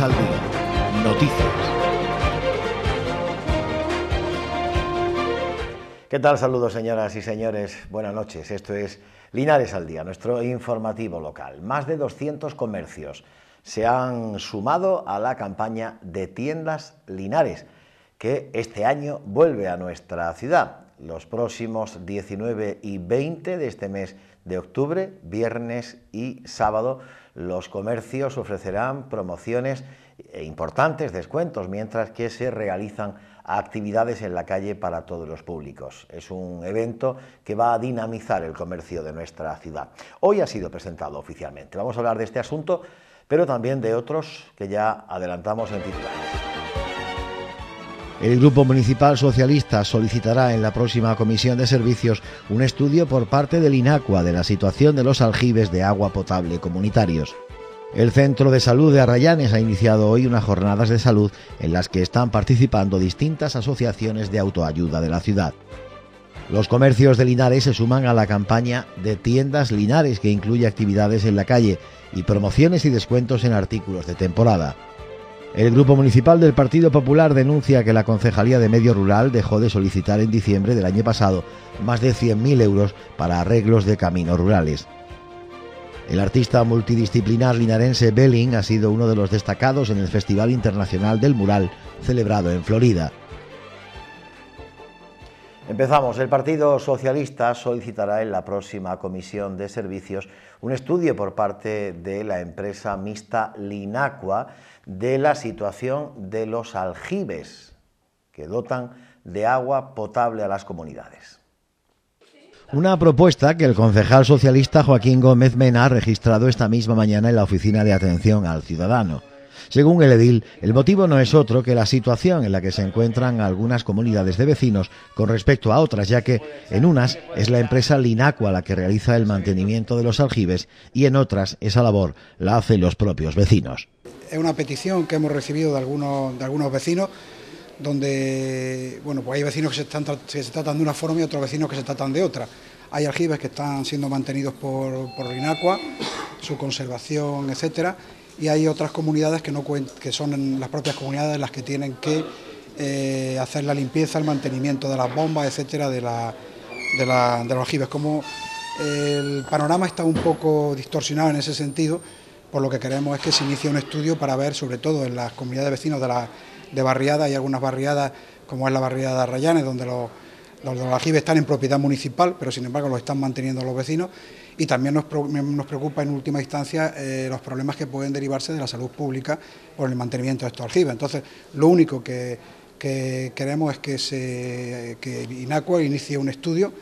al día. Noticias. ¿Qué tal? Saludos señoras y señores. Buenas noches. Esto es Linares al Día, nuestro informativo local. Más de 200 comercios se han sumado a la campaña de tiendas Linares, que este año vuelve a nuestra ciudad. Los próximos 19 y 20 de este mes de octubre, viernes y sábado, los comercios ofrecerán promociones e importantes descuentos mientras que se realizan actividades en la calle para todos los públicos. Es un evento que va a dinamizar el comercio de nuestra ciudad. Hoy ha sido presentado oficialmente. Vamos a hablar de este asunto, pero también de otros que ya adelantamos en titular. El Grupo Municipal Socialista solicitará en la próxima Comisión de Servicios un estudio por parte del INACUA de la situación de los aljibes de agua potable comunitarios. El Centro de Salud de Arrayanes ha iniciado hoy unas jornadas de salud en las que están participando distintas asociaciones de autoayuda de la ciudad. Los comercios de Linares se suman a la campaña de tiendas Linares que incluye actividades en la calle y promociones y descuentos en artículos de temporada. El Grupo Municipal del Partido Popular denuncia que la Concejalía de Medio Rural dejó de solicitar en diciembre del año pasado más de 100.000 euros para arreglos de caminos rurales. El artista multidisciplinar linarense Belling ha sido uno de los destacados en el Festival Internacional del Mural, celebrado en Florida. Empezamos. El Partido Socialista solicitará en la próxima Comisión de Servicios un estudio por parte de la empresa mixta Linacua de la situación de los aljibes que dotan de agua potable a las comunidades. Una propuesta que el concejal socialista Joaquín Gómez Mena ha registrado esta misma mañana en la Oficina de Atención al Ciudadano. Según el edil, el motivo no es otro que la situación en la que se encuentran algunas comunidades de vecinos con respecto a otras, ya que en unas es la empresa Linacua la que realiza el mantenimiento de los aljibes y en otras esa labor la hacen los propios vecinos. Es una petición que hemos recibido de algunos, de algunos vecinos donde bueno, pues hay vecinos que se, tratan de una forma y otros vecinos que se tratan de otra. Hay aljibes que están siendo mantenidos por, Linacua, su conservación, etcétera, y hay otras comunidades que, no que son las propias comunidades las que tienen que eh, hacer la limpieza, el mantenimiento de las bombas, etcétera, de, la, de, los aljibes. Como el panorama está un poco distorsionado en ese sentido, por lo que queremos es que se inicie un estudio para ver, sobre todo en las comunidades de vecinos de, la, de barriadas, hay algunas barriadas, como es la barriada de Rayanes, donde los, los, los están en propiedad municipal, pero sin embargo los están manteniendo los vecinos, y también nos, preocupa en última instancia eh, los problemas que pueden derivarse de la salud pública por el mantenimiento de estos aljibes. Entonces, lo único que, queremos es que, se, que INACUA inicie un estudio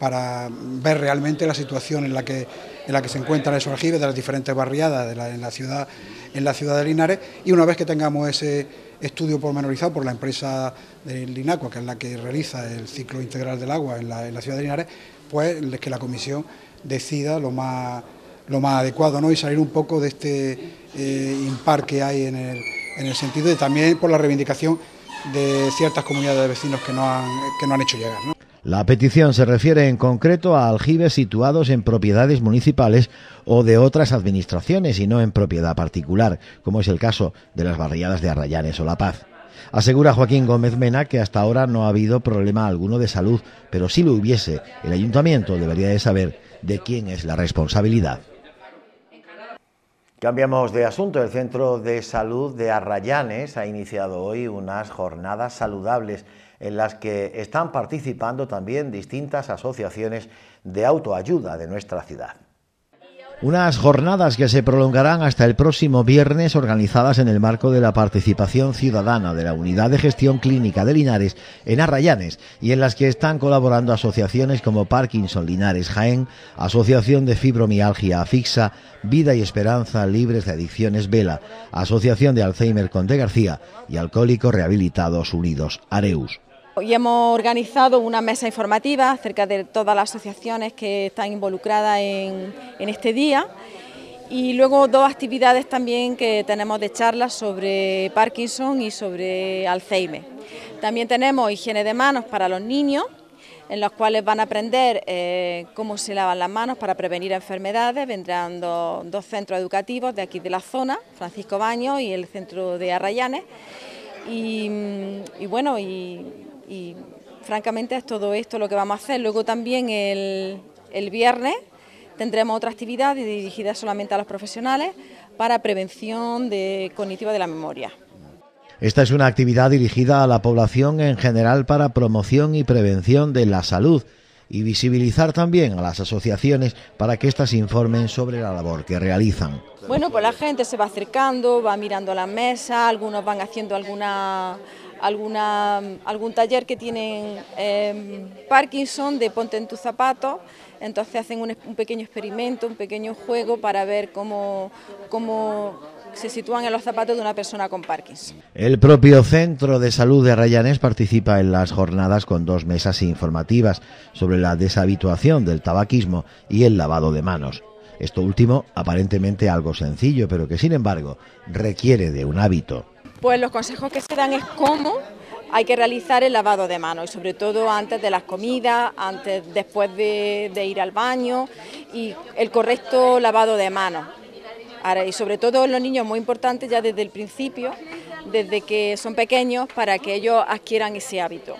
para ver realmente la situación en la que, en la que se encuentran esos aljibes de las diferentes barriadas en, la ciudad, en la ciudad de Linares y una vez que tengamos ese estudio pormenorizado por la empresa del INACUA, que es la que realiza el ciclo integral del agua en la, en la ciudad de Linares, pues que la comisión decida lo más, lo más adecuado ¿no? y salir un poco de este eh, impar que hay en el, sentido de también por la reivindicación de ciertas comunidades de vecinos que no han, que no han hecho llegar. La petición se refiere en concreto a aljibes situados en propiedades municipales o de otras administraciones y no en propiedad particular, como es el caso de las barriadas de Arrayanes o La Paz. Asegura Joaquín Gómez Mena que hasta ahora no ha habido problema alguno de salud, pero si lo hubiese, el ayuntamiento debería de saber de quién es la responsabilidad. Cambiamos de asunto. El Centro de Salud de Arrayanes ha iniciado hoy unas jornadas saludables en las que están participando también distintas asociaciones de autoayuda de nuestra ciudad. Unas jornadas que se prolongarán hasta el próximo viernes organizadas en el marco de la participación ciudadana de la Unidad de Gestión Clínica de Linares en Arrayanes y en las que están colaborando asociaciones como Parkinson Linares Jaén, Asociación de Fibromialgia Afixa, Vida y Esperanza Libres de Adicciones Vela, Asociación de Alzheimer Conde García y Alcohólicos Rehabilitados Unidos Areus y hemos organizado una mesa informativa acerca de todas las asociaciones que están involucradas en, este día y luego dos actividades también que tenemos de charlas sobre Parkinson y sobre Alzheimer. También tenemos higiene de manos para los niños, en los cuales van a aprender eh, cómo se lavan las manos para prevenir enfermedades. Vendrán dos centros educativos de aquí de la zona, Francisco Baño y el centro de Arrayanes. Y, mm, y bueno, y y francamente es todo esto lo que vamos a hacer. Luego también el, viernes tendremos otra actividad dirigida solamente a los profesionales para prevención de cognitiva de la memoria. Esta es una actividad dirigida a la población en general para promoción y prevención de la salud y visibilizar también a las asociaciones para que éstas informen sobre la labor que realizan. Bueno, pues la gente se va acercando, va mirando la mesa, algunos van haciendo alguna alguna, algún taller que tienen em, Parkinson de ponte en tu zapato entonces hacen un, pequeño experimento, un pequeño juego para ver cómo, se sitúan en los zapatos de una persona con Parkinson. El propio Centro de Salud de Rayanés participa en las jornadas con dos mesas informativas sobre la deshabituación del tabaquismo y el lavado de manos. Esto último aparentemente algo sencillo, pero que sin embargo requiere de un hábito. Pues los consejos que se dan es cómo hay que realizar el lavado de manos y sobre todo antes de las comidas, antes, después de, ir al baño y el correcto lavado de manos. y sobre todo en los niños muy importante ya desde el principio, desde que son pequeños, para que ellos adquieran ese hábito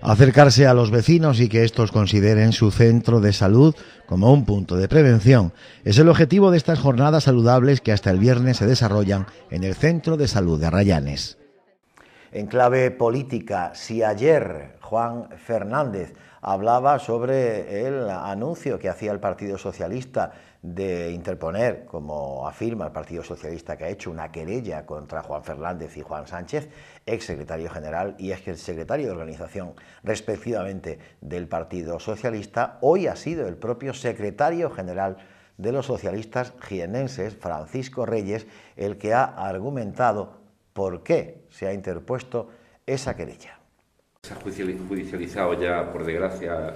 acercarse a los vecinos y que estos consideren su centro de salud como un punto de prevención. Es el objetivo de estas jornadas saludables que hasta el viernes se desarrollan en el Centro de Salud de Arrayanes. En clave política, si ayer Juan Fernández hablaba sobre el anuncio que hacía el Partido Socialista de interponer, como afirma el Partido Socialista que ha hecho, una querella contra Juan Fernández y Juan Sánchez, ex secretario general y ex secretario de organización, respectivamente, del Partido Socialista, hoy ha sido el propio secretario general de los socialistas jienenses, Francisco Reyes, el que ha argumentado por qué se ha interpuesto esa querella. Se ha judicializado ya, por desgracia,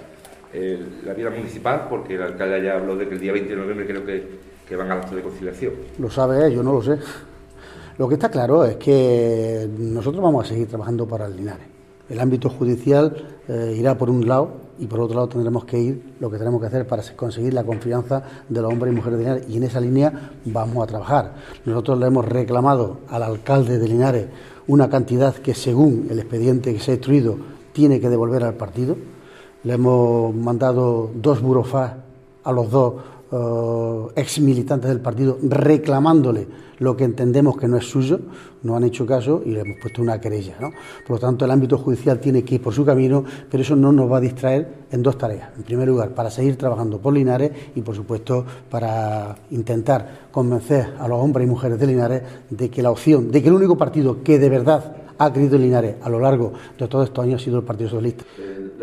la vida municipal, porque el alcalde ya habló de que el día 20 de noviembre creo que, que van al acto de conciliación. Lo sabe él, yo no lo sé. Lo que está claro es que nosotros vamos a seguir trabajando para el Linares. El ámbito judicial eh, irá por un lado y por otro lado tendremos que ir lo que tenemos que hacer para conseguir la confianza de los hombres y mujeres de Linares y en esa línea vamos a trabajar. Nosotros le hemos reclamado al alcalde de Linares una cantidad que según el expediente que se ha instruido tiene que devolver al partido. Le hemos mandado dos burofás a los dos eh, ex militantes del partido reclamándole lo que entendemos que no es suyo, no han hecho caso y le hemos puesto una querella. Por lo tanto, el ámbito judicial tiene que ir por su camino, pero eso no nos va a distraer en dos tareas. En primer lugar, para seguir trabajando por Linares y, por supuesto, para intentar convencer a los hombres y mujeres de Linares de que la opción, de que el único partido que de verdad ha querido Linares a lo largo de todos estos años ha sido el Partido Socialista.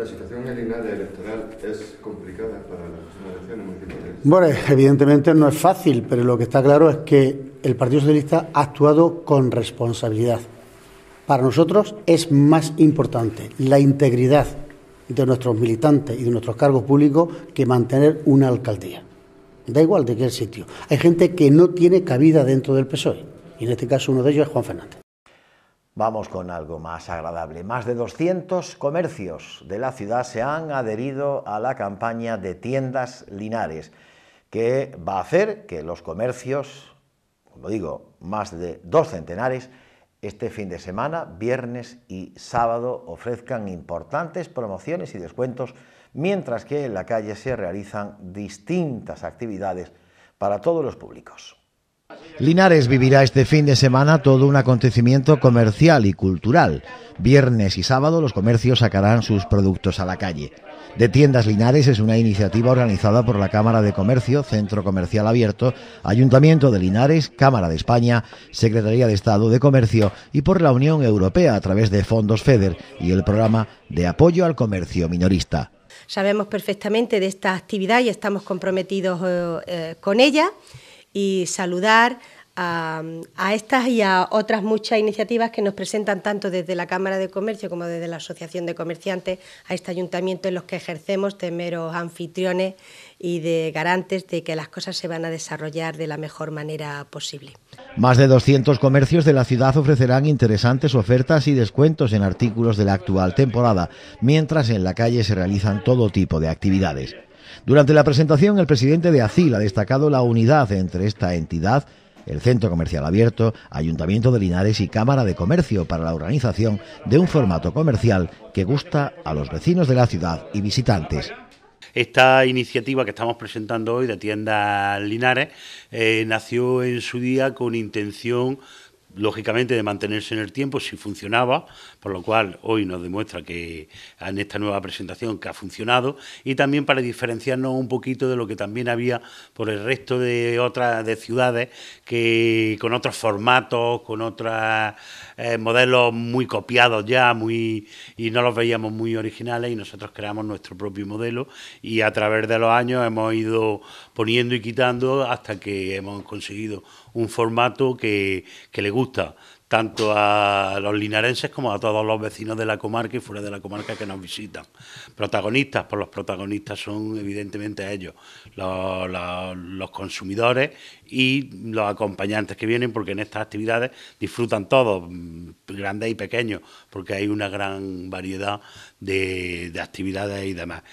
La situación en electoral es complicada para las elecciones municipales. Bueno, evidentemente no es fácil, pero lo que está claro es que el Partido Socialista ha actuado con responsabilidad. Para nosotros es más importante la integridad de nuestros militantes y de nuestros cargos públicos que mantener una alcaldía. Da igual de qué sitio. Hay gente que no tiene cabida dentro del PSOE. Y en este caso uno de ellos es Juan Fernández. Vamos con algo más agradable. Más de 200 comercios de la ciudad se han adherido a la campaña de tiendas linares, que va a hacer que los comercios, como digo, más de dos centenares, este fin de semana, viernes y sábado, ofrezcan importantes promociones y descuentos, mientras que en la calle se realizan distintas actividades para todos los públicos. Linares vivirá este fin de semana todo un acontecimiento comercial y cultural. Viernes y sábado los comercios sacarán sus productos a la calle. De Tiendas Linares es una iniciativa organizada por la Cámara de Comercio, Centro Comercial Abierto, Ayuntamiento de Linares, Cámara de España, Secretaría de Estado de Comercio y por la Unión Europea a través de fondos FEDER y el programa de apoyo al comercio minorista. Sabemos perfectamente de esta actividad y estamos comprometidos eh, eh, con ella y saludar a, estas y a otras muchas iniciativas que nos presentan tanto desde la Cámara de Comercio como desde la Asociación de Comerciantes a este ayuntamiento en los que ejercemos de meros anfitriones y de garantes de que las cosas se van a desarrollar de la mejor manera posible. Más de 200 comercios de la ciudad ofrecerán interesantes ofertas y descuentos en artículos de la actual temporada, mientras en la calle se realizan todo tipo de actividades. Durante la presentación, el presidente de ACIL ha destacado la unidad entre esta entidad, el Centro Comercial Abierto, Ayuntamiento de Linares y Cámara de Comercio para la organización de un formato comercial que gusta a los vecinos de la ciudad y visitantes. Esta iniciativa que estamos presentando hoy de tienda Linares eh, nació en su día con intención lógicamente de mantenerse en el tiempo si funcionaba, por lo cual hoy nos demuestra que en esta nueva presentación que ha funcionado y también para diferenciarnos un poquito de lo que también había por el resto de otras ciudades que con otros formatos, con otros eh, modelos muy copiados ya, muy y no los veíamos muy originales y nosotros creamos nuestro propio modelo y a través de los años hemos ido poniendo y quitando hasta que hemos conseguido un formato que, que le gusta tanto a los linarenses como a todos los vecinos de la comarca y fuera de la comarca que nos visitan. Protagonistas, pues los protagonistas son evidentemente ellos, los, consumidores y los acompañantes que vienen, porque en estas actividades disfrutan todos, mm, grandes y pequeños, porque hay una gran variedad de, de actividades y demás.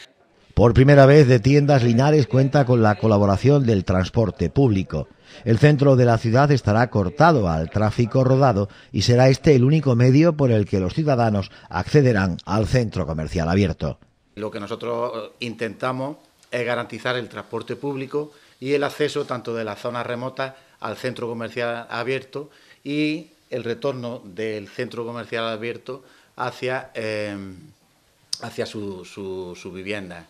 Por primera vez de tiendas, Linares cuenta con la colaboración del transporte público. El centro de la ciudad estará cortado al tráfico rodado y será este el único medio por el que los ciudadanos accederán al centro comercial abierto. Lo que nosotros eh, intentamos es garantizar el transporte público y el acceso tanto de la zona remota al centro comercial abierto y el retorno del centro comercial abierto hacia, eh, hacia su vivienda.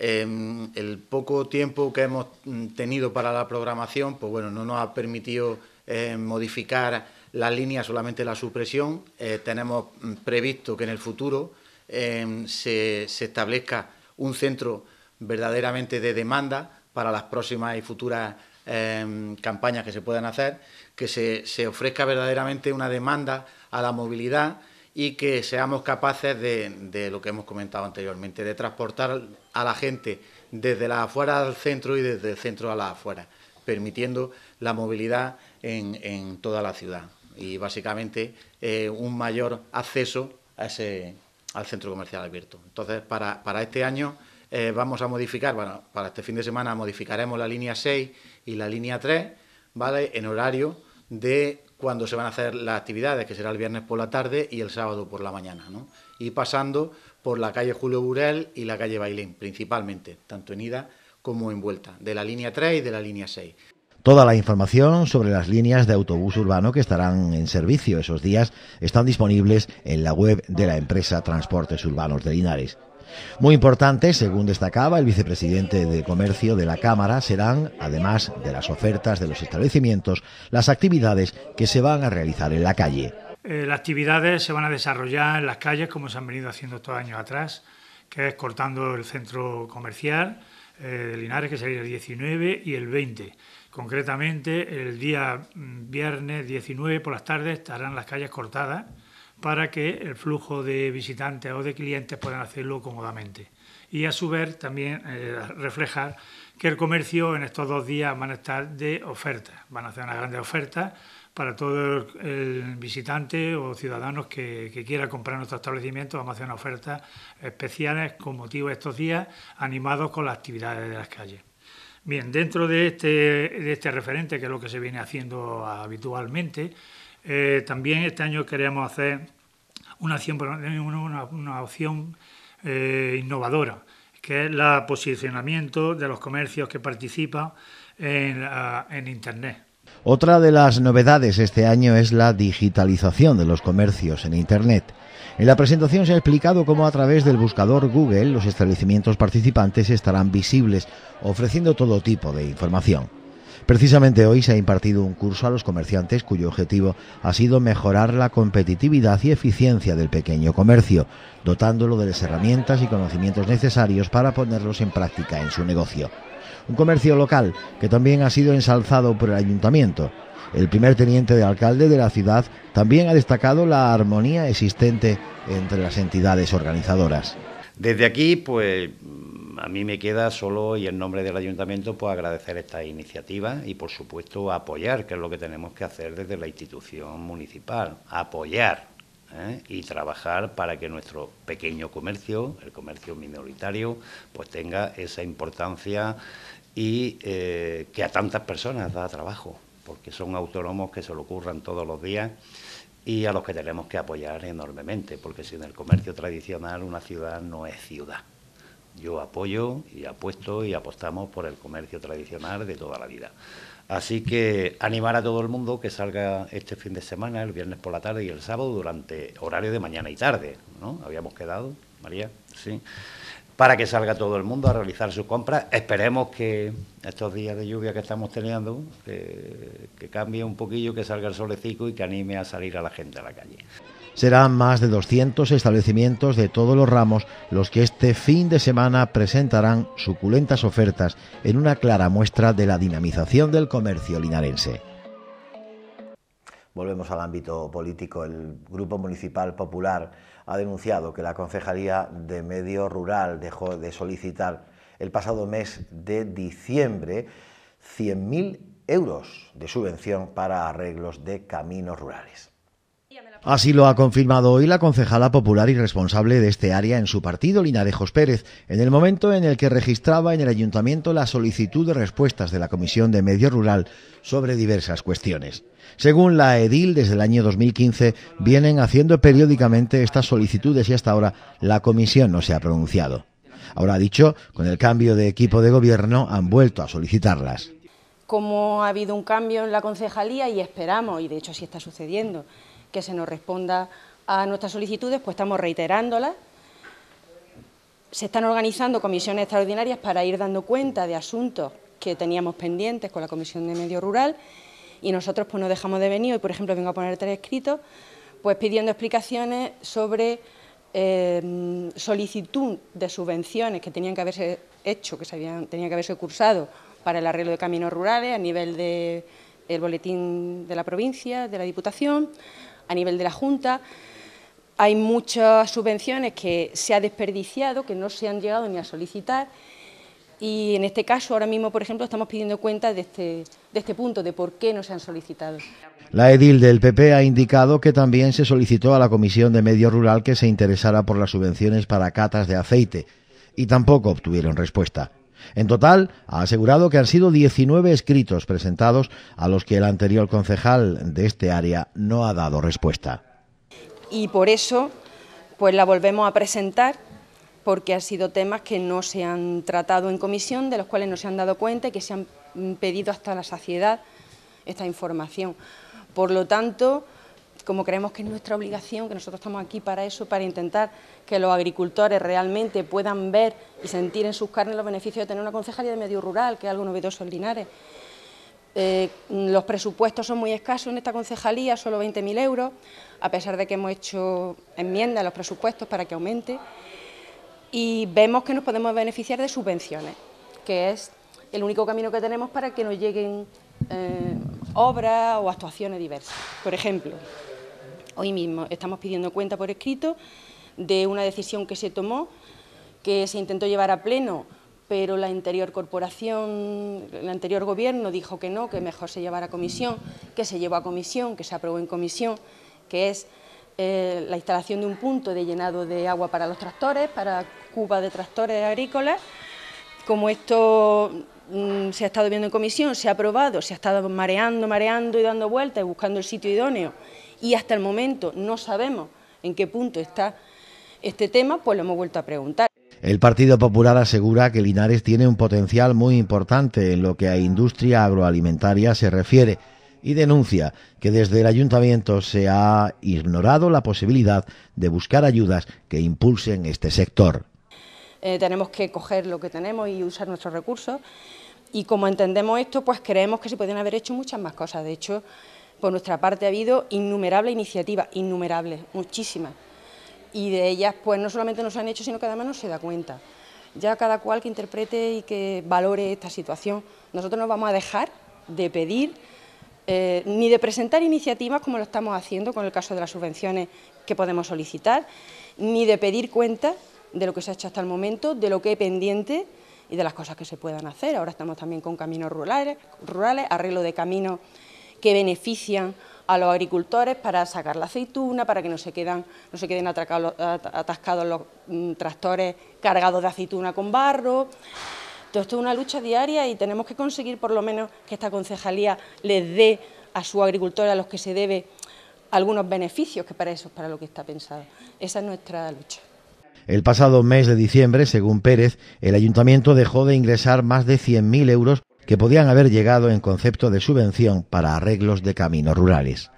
Em, el poco tiempo que hemos mm, tenido para la programación, pues bueno, no nos ha permitido eh, modificar la línea, solamente la supresión. Eh, tenemos mm, previsto que en el futuro em, se, establezca un centro verdaderamente de demanda para las próximas y futuras em, campañas que se puedan hacer, que se, ofrezca verdaderamente una demanda a la movilidad y que seamos capaces de, de, lo que hemos comentado anteriormente, de transportar a la gente desde la afuera al centro y desde el centro a la afuera, permitiendo la movilidad en, toda la ciudad y básicamente eh, un mayor acceso a ese, al centro comercial abierto. Entonces, para, este año eh, vamos a modificar, bueno, para este fin de semana modificaremos la línea 6 y la línea 3, ¿vale? En horario de cuando se van a hacer las actividades, que será el viernes por la tarde y el sábado por la mañana, Y pasando por la calle Julio Burel y la calle Bailén, principalmente, tanto en ida como en vuelta, de la línea 3 y de la línea 6. Toda la información sobre las líneas de autobús urbano que estarán en servicio esos días están disponibles en la web de la empresa Transportes Urbanos de Linares. Muy importante, según destacaba el vicepresidente de Comercio de la Cámara, serán, además de las ofertas de los establecimientos, las actividades que se van a realizar en la calle. Eh, las actividades se van a desarrollar en las calles como se han venido haciendo estos años atrás, que es cortando el centro comercial eh, de Linares, que sería el 19 y el 20. Concretamente, el día mm, viernes 19 por las tardes estarán las calles cortadas para que el flujo de visitantes o de clientes puedan hacerlo cómodamente. Y a su vez también eh, reflejar que el comercio en estos dos días van a estar de ofertas, van a hacer una gran oferta... para todo el, visitantes visitante o ciudadanos que, quiera comprar nuestro establecimiento. Vamos a hacer una oferta especiales con motivo de estos días, animados con las actividades de las calles. Bien, dentro de este, este referente, que es lo que se viene haciendo habitualmente, eh, también este año queremos hacer una opción, eh, innovadora, que es el posicionamiento de los comercios que participan en Internet. Otra de las novedades este año es la digitalización de los comercios en Internet. En la presentación se ha explicado cómo a través del buscador Google los establecimientos participantes estarán visibles, ofreciendo todo tipo de información. Precisamente hoy se ha impartido un curso a los comerciantes cuyo objetivo ha sido mejorar la competitividad y eficiencia del pequeño comercio, dotándolo de las herramientas y conocimientos necesarios para ponerlos en práctica en su negocio. Un comercio local que también ha sido ensalzado por el ayuntamiento. El primer teniente de alcalde de la ciudad también ha destacado la armonía existente entre las entidades organizadoras. Desde aquí, pues a mí me queda solo y en nombre del ayuntamiento pues agradecer esta iniciativa y por supuesto apoyar, que es lo que tenemos que hacer desde la institución municipal, apoyar ¿eh? y trabajar para que nuestro pequeño comercio, el comercio minoritario, pues tenga esa importancia y eh, que a tantas personas da trabajo, porque son autónomos que se lo ocurran todos los días y a los que tenemos que apoyar enormemente, porque sin el comercio tradicional una ciudad no es ciudad. Yo apoyo y apuesto y apostamos por el comercio tradicional de toda la vida. Así que animar a todo el mundo que salga este fin de semana, el viernes por la tarde y el sábado, durante horario de mañana y tarde, ¿no? Habíamos quedado, María, sí. Para que salga todo el mundo a realizar sus compras. Esperemos que estos días de lluvia que estamos teniendo, que, que cambie un poquillo, que salga el solecito y que anime a salir a la gente a la calle. Serán más de 200 establecimientos de todos los ramos los que este fin de semana presentarán suculentas ofertas en una clara muestra de la dinamización del comercio linarense. Volvemos al ámbito político. El Grupo Municipal Popular ha denunciado que la Concejalía de Medio Rural dejó de solicitar el pasado mes de diciembre 100.000 euros de subvención para arreglos de caminos rurales. Así lo ha confirmado hoy la concejala popular y responsable de este área en su partido, Lina Linarejos Pérez, en el momento en el que registraba en el ayuntamiento la solicitud de respuestas de la Comisión de Medio Rural sobre diversas cuestiones. Según la EDIL, desde el año 2015 vienen haciendo periódicamente estas solicitudes y hasta ahora la comisión no se ha pronunciado. Ahora ha dicho, con el cambio de equipo de gobierno han vuelto a solicitarlas. Como ha habido un cambio en la concejalía y esperamos, y de hecho así está sucediendo, que se nos responda a nuestras solicitudes, pues estamos reiterándolas. Se están organizando comisiones extraordinarias para ir dando cuenta de asuntos que teníamos pendientes con la Comisión de Medio Rural y nosotros pues no dejamos de venir, hoy por ejemplo vengo a poner tres escritos, pues pidiendo explicaciones sobre eh, solicitud de subvenciones que tenían que haberse hecho, que tenían que haberse cursado para el arreglo de caminos rurales a nivel del boletín de la provincia, de la Diputación, a nivel de la Junta. Hay muchas subvenciones que se ha desperdiciado, que no se han llegado ni a solicitar y en este caso ahora mismo, por ejemplo, estamos pidiendo cuenta de este, de este punto, de por qué no se han solicitado. La edil del PP ha indicado que también se solicitó a la Comisión de Medio Rural que se interesara por las subvenciones para catas de aceite y tampoco obtuvieron respuesta. En total, ha asegurado que han sido 19 escritos presentados a los que el anterior concejal de este área no ha dado respuesta. Y por eso, pues la volvemos a presentar porque han sido temas que no se han tratado en comisión, de los cuales no se han dado cuenta y que se han pedido hasta la saciedad esta información. Por lo tanto, como creemos que es nuestra obligación, que nosotros estamos aquí para eso, para intentar que los agricultores realmente puedan ver y sentir en sus carnes los beneficios de tener una concejalía de medio rural, que es algo novedoso en Linares. Eh, los presupuestos son muy escasos en esta concejalía, solo 20.000 euros, a pesar de que hemos hecho enmiendas a los presupuestos para que aumente, y vemos que nos podemos beneficiar de subvenciones, que es el único camino que tenemos para que nos lleguen eh, obras o actuaciones diversas. Por ejemplo, Hoy mismo estamos pidiendo cuenta por escrito de una decisión que se tomó, que se intentó llevar a pleno, pero la anterior corporación, el anterior gobierno dijo que no, que mejor se llevara a comisión, que se llevó a comisión, que se aprobó en comisión, que es eh, la instalación de un punto de llenado de agua para los tractores, para Cuba de tractores agrícolas. Como esto mm, se ha estado viendo en comisión, se ha aprobado, se ha estado mareando, mareando y dando vueltas y buscando el sitio idóneo y hasta el momento no sabemos en qué punto está este tema, pues lo hemos vuelto a preguntar. El Partido Popular asegura que Linares tiene un potencial muy importante en lo que a industria agroalimentaria se refiere y denuncia que desde el ayuntamiento se ha ignorado la posibilidad de buscar ayudas que impulsen este sector. Eh, tenemos que coger lo que tenemos y usar nuestros recursos y como entendemos esto, pues creemos que se pueden haber hecho muchas más cosas. De hecho, por nuestra parte ha habido innumerables iniciativas, innumerables, muchísimas. Y de ellas, pues no solamente nos han hecho, sino que además se da cuenta. Ya cada cual que interprete y que valore esta situación. Nosotros no vamos a dejar de pedir eh, ni de presentar iniciativas como lo estamos haciendo con el caso de las subvenciones que podemos solicitar, ni de pedir cuenta de lo que se ha hecho hasta el momento, de lo que hay pendiente y de las cosas que se puedan hacer. Ahora estamos también con caminos rurales, rurales arreglo de caminos que benefician a los agricultores para sacar la aceituna, para que no se, quedan, no se queden atascados los mm, tractores cargados de aceituna con barro. Todo esto es una lucha diaria y tenemos que conseguir por lo menos que esta concejalía les dé a su agricultor a los que se debe algunos beneficios, que para eso es para lo que está pensado. Esa es nuestra lucha. El pasado mes de diciembre, según Pérez, el ayuntamiento dejó de ingresar más de 100.000 euros que podían haber llegado en concepto de subvención para arreglos de caminos rurales.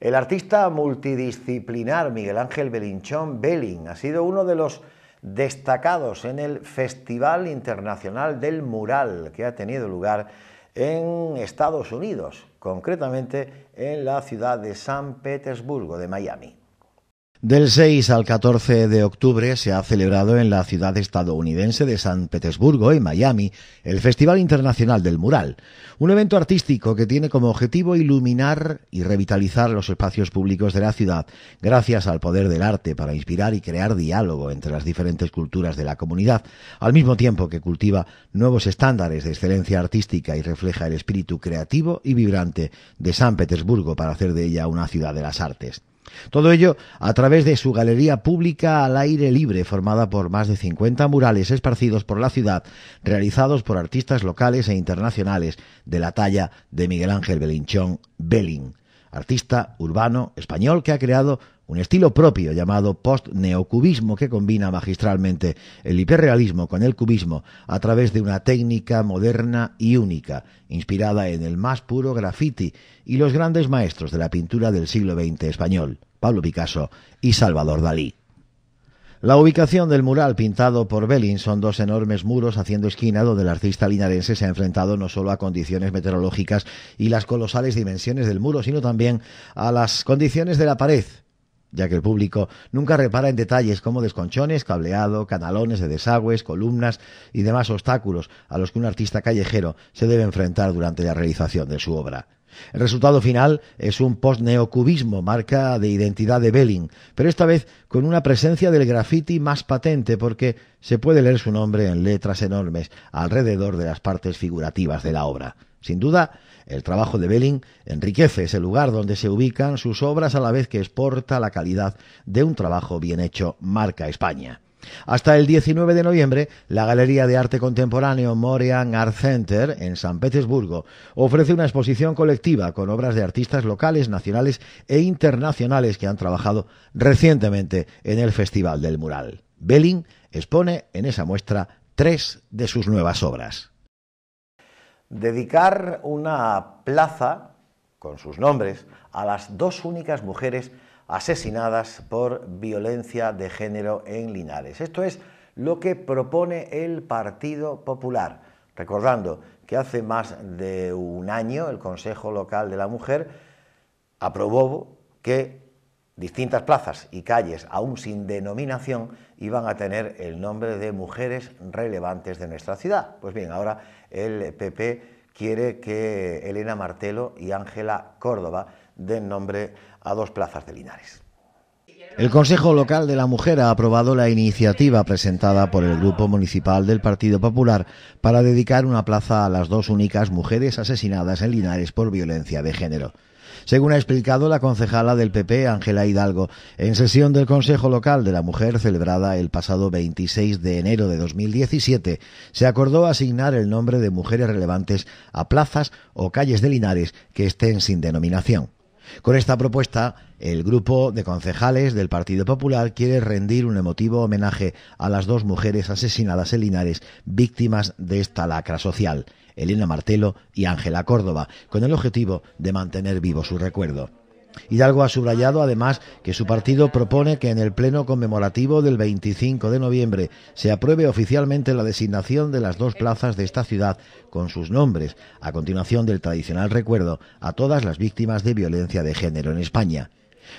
El artista multidisciplinar Miguel Ángel Belinchón belling ha sido uno de los destacados en el Festival Internacional del Mural que ha tenido lugar en Estados Unidos, concretamente en la ciudad de San Petersburgo, de Miami. Del 6 al 14 de octubre se ha celebrado en la ciudad estadounidense de San Petersburgo, en Miami, el Festival Internacional del Mural, un evento artístico que tiene como objetivo iluminar y revitalizar los espacios públicos de la ciudad gracias al poder del arte para inspirar y crear diálogo entre las diferentes culturas de la comunidad, al mismo tiempo que cultiva nuevos estándares de excelencia artística y refleja el espíritu creativo y vibrante de San Petersburgo para hacer de ella una ciudad de las artes. Todo ello a través de su galería pública al aire libre, formada por más de 50 murales esparcidos por la ciudad, realizados por artistas locales e internacionales de la talla de Miguel Ángel Belinchón Belling artista urbano español que ha creado un estilo propio llamado post-neocubismo que combina magistralmente el hiperrealismo con el cubismo a través de una técnica moderna y única, inspirada en el más puro graffiti y los grandes maestros de la pintura del siglo XX español, Pablo Picasso y Salvador Dalí. La ubicación del mural pintado por Bellin son dos enormes muros haciendo esquina donde el artista linarense se ha enfrentado no solo a condiciones meteorológicas y las colosales dimensiones del muro, sino también a las condiciones de la pared ya que el público nunca repara en detalles como desconchones, cableado, canalones de desagües, columnas y demás obstáculos a los que un artista callejero se debe enfrentar durante la realización de su obra. El resultado final es un post-neocubismo, marca de identidad de Belling, pero esta vez con una presencia del graffiti más patente porque se puede leer su nombre en letras enormes alrededor de las partes figurativas de la obra. Sin duda, el trabajo de Belling enriquece ese lugar donde se ubican sus obras a la vez que exporta la calidad de un trabajo bien hecho marca España. Hasta el 19 de noviembre, la Galería de Arte Contemporáneo Morian Art Center en San Petersburgo ofrece una exposición colectiva con obras de artistas locales, nacionales e internacionales que han trabajado recientemente en el Festival del Mural. Belling expone en esa muestra tres de sus nuevas obras. Dedicar una plaza, con sus nombres, a las dos únicas mujeres asesinadas por violencia de género en Linares. Esto es lo que propone el Partido Popular, recordando que hace más de un año el Consejo Local de la Mujer aprobó que distintas plazas y calles, aún sin denominación, iban a tener el nombre de mujeres relevantes de nuestra ciudad. Pues bien, ahora el PP quiere que Elena Martelo y Ángela Córdoba den nombre a dos plazas de Linares. El Consejo Local de la Mujer ha aprobado la iniciativa presentada por el Grupo Municipal del Partido Popular para dedicar una plaza a las dos únicas mujeres asesinadas en Linares por violencia de género. Según ha explicado la concejala del PP, Ángela Hidalgo, en sesión del Consejo Local de la Mujer celebrada el pasado 26 de enero de 2017, se acordó asignar el nombre de mujeres relevantes a plazas o calles de Linares que estén sin denominación. Con esta propuesta, el grupo de concejales del Partido Popular quiere rendir un emotivo homenaje a las dos mujeres asesinadas en Linares, víctimas de esta lacra social, Elena Martelo y Ángela Córdoba, con el objetivo de mantener vivo su recuerdo. Hidalgo ha subrayado además que su partido propone que en el pleno conmemorativo del 25 de noviembre se apruebe oficialmente la designación de las dos plazas de esta ciudad con sus nombres, a continuación del tradicional recuerdo a todas las víctimas de violencia de género en España.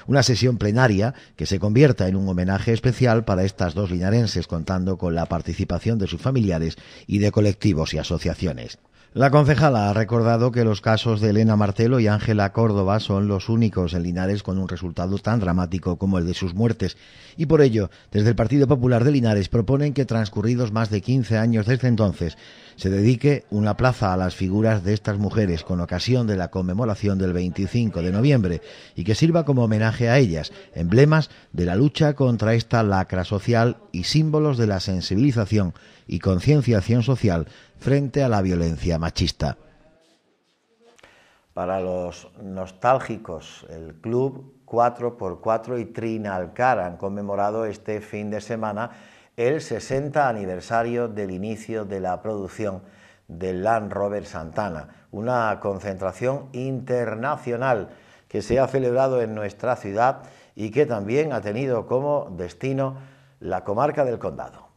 Una sesión plenaria que se convierta en un homenaje especial para estas dos linarenses contando con la participación de sus familiares y de colectivos y asociaciones. La concejala ha recordado que los casos de Elena Martelo y Ángela Córdoba son los únicos en Linares con un resultado tan dramático como el de sus muertes y por ello, desde el Partido Popular de Linares proponen que transcurridos más de 15 años desde entonces, se dedique una plaza a las figuras de estas mujeres con ocasión de la conmemoración del 25 de noviembre y que sirva como homenaje a ellas, emblemas de la lucha contra esta lacra social y símbolos de la sensibilización y concienciación social frente a la violencia machista. Para los nostálgicos, el club 4x4 y Trinalcar han conmemorado este fin de semana el 60 aniversario del inicio de la producción del Land Robert Santana, una concentración internacional que se ha celebrado en nuestra ciudad y que también ha tenido como destino la comarca del condado.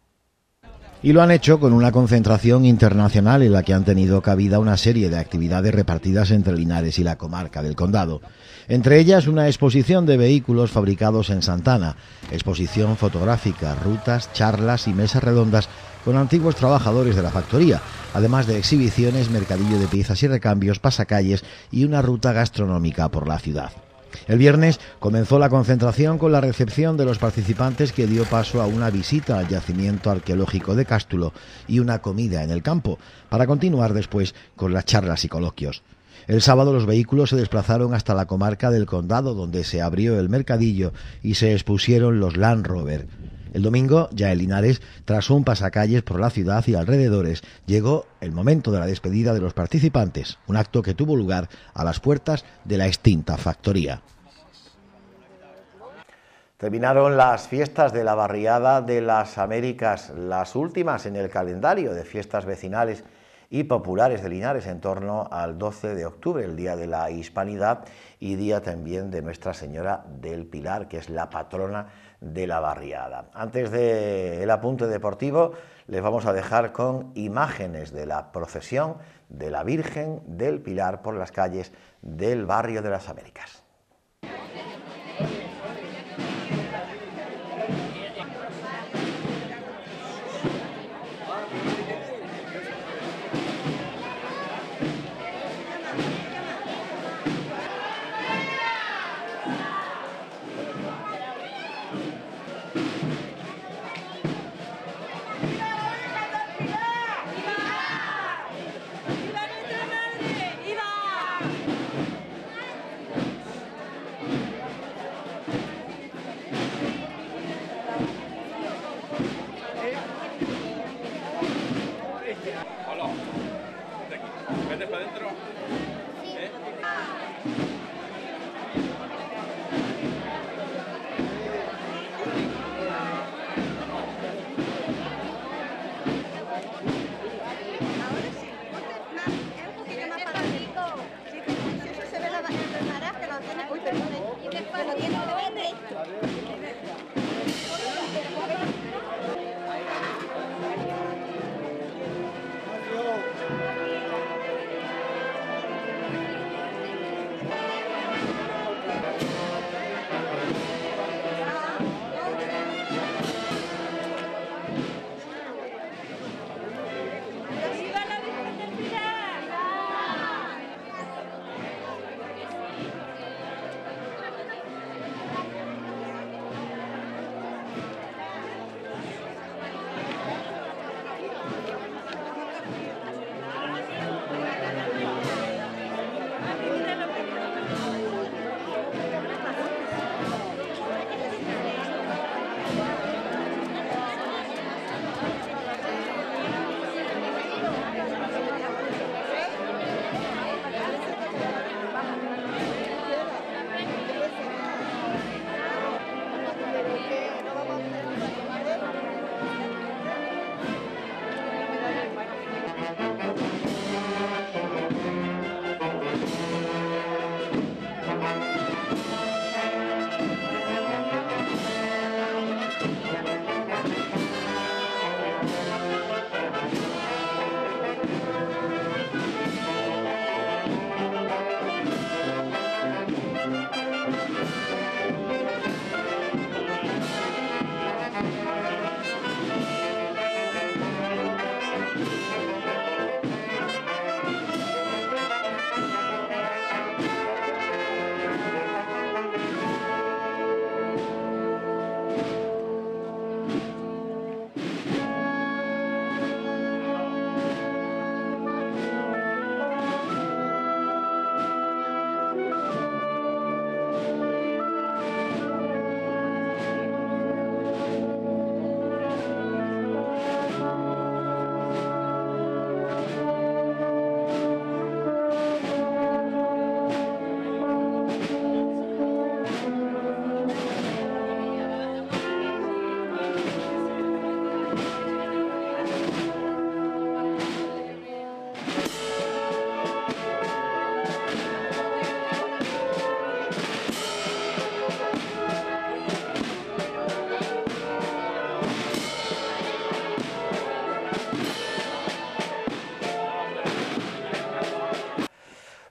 Y lo han hecho con una concentración internacional en la que han tenido cabida una serie de actividades repartidas entre Linares y la comarca del condado. Entre ellas una exposición de vehículos fabricados en Santana, exposición fotográfica, rutas, charlas y mesas redondas con antiguos trabajadores de la factoría, además de exhibiciones, mercadillo de piezas y recambios, pasacalles y una ruta gastronómica por la ciudad. El viernes comenzó la concentración con la recepción de los participantes que dio paso a una visita al yacimiento arqueológico de Cástulo y una comida en el campo, para continuar después con las charlas y coloquios. El sábado los vehículos se desplazaron hasta la comarca del condado donde se abrió el mercadillo y se expusieron los Land Rover. El domingo, ya en Linares, tras un pasacalles por la ciudad y alrededores, llegó el momento de la despedida de los participantes, un acto que tuvo lugar a las puertas de la extinta factoría. Terminaron las fiestas de la barriada de las Américas, las últimas en el calendario de fiestas vecinales y populares de Linares en torno al 12 de octubre, el Día de la Hispanidad y día también de Nuestra Señora del Pilar, que es la patrona de la barriada. Antes del apunte deportivo, les vamos a dejar con imágenes de la procesión de la Virgen del Pilar por las calles del barrio de las Américas.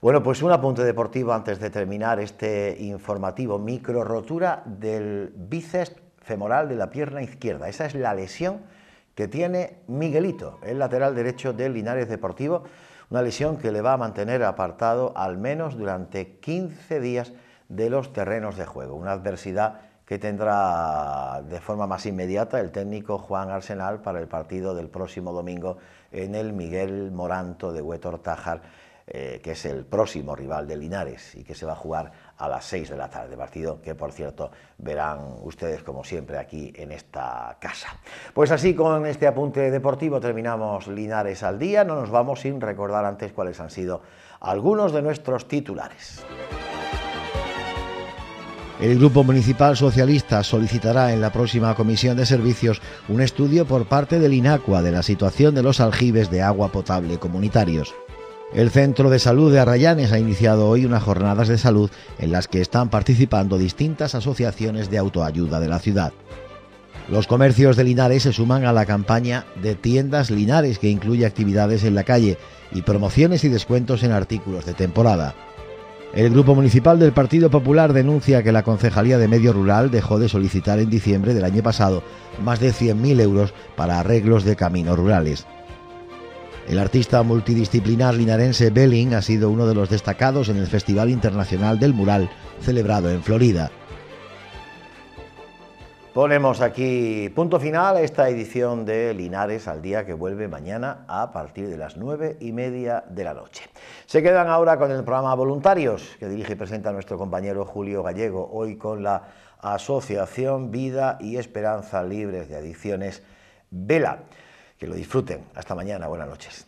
Bueno, pues un apunte deportivo antes de terminar este informativo. Micro rotura del bíceps femoral de la pierna izquierda. Esa es la lesión que tiene Miguelito, el lateral derecho del Linares Deportivo. Una lesión que le va a mantener apartado al menos durante 15 días de los terrenos de juego. Una adversidad que tendrá de forma más inmediata el técnico Juan Arsenal para el partido del próximo domingo en el Miguel Moranto de Huetor Tajar eh, que es el próximo rival de Linares y que se va a jugar a las 6 de la tarde. Partido que, por cierto, verán ustedes como siempre aquí en esta casa. Pues así, con este apunte deportivo terminamos Linares al día. No nos vamos sin recordar antes cuáles han sido algunos de nuestros titulares. El Grupo Municipal Socialista solicitará en la próxima Comisión de Servicios un estudio por parte del INACUA de la situación de los aljibes de agua potable comunitarios. El Centro de Salud de Arrayanes ha iniciado hoy unas jornadas de salud en las que están participando distintas asociaciones de autoayuda de la ciudad. Los comercios de Linares se suman a la campaña de tiendas Linares que incluye actividades en la calle y promociones y descuentos en artículos de temporada. El Grupo Municipal del Partido Popular denuncia que la Concejalía de Medio Rural dejó de solicitar en diciembre del año pasado más de 100.000 euros para arreglos de caminos rurales. El artista multidisciplinar linarense Belling ha sido uno de los destacados en el Festival Internacional del Mural celebrado en Florida. Ponemos aquí punto final a esta edición de Linares al día que vuelve mañana a partir de las nueve y media de la noche. Se quedan ahora con el programa Voluntarios que dirige y presenta nuestro compañero Julio Gallego, hoy con la Asociación Vida y Esperanza Libres de Adicciones Vela. Que lo disfruten. Hasta mañana. Buenas noches.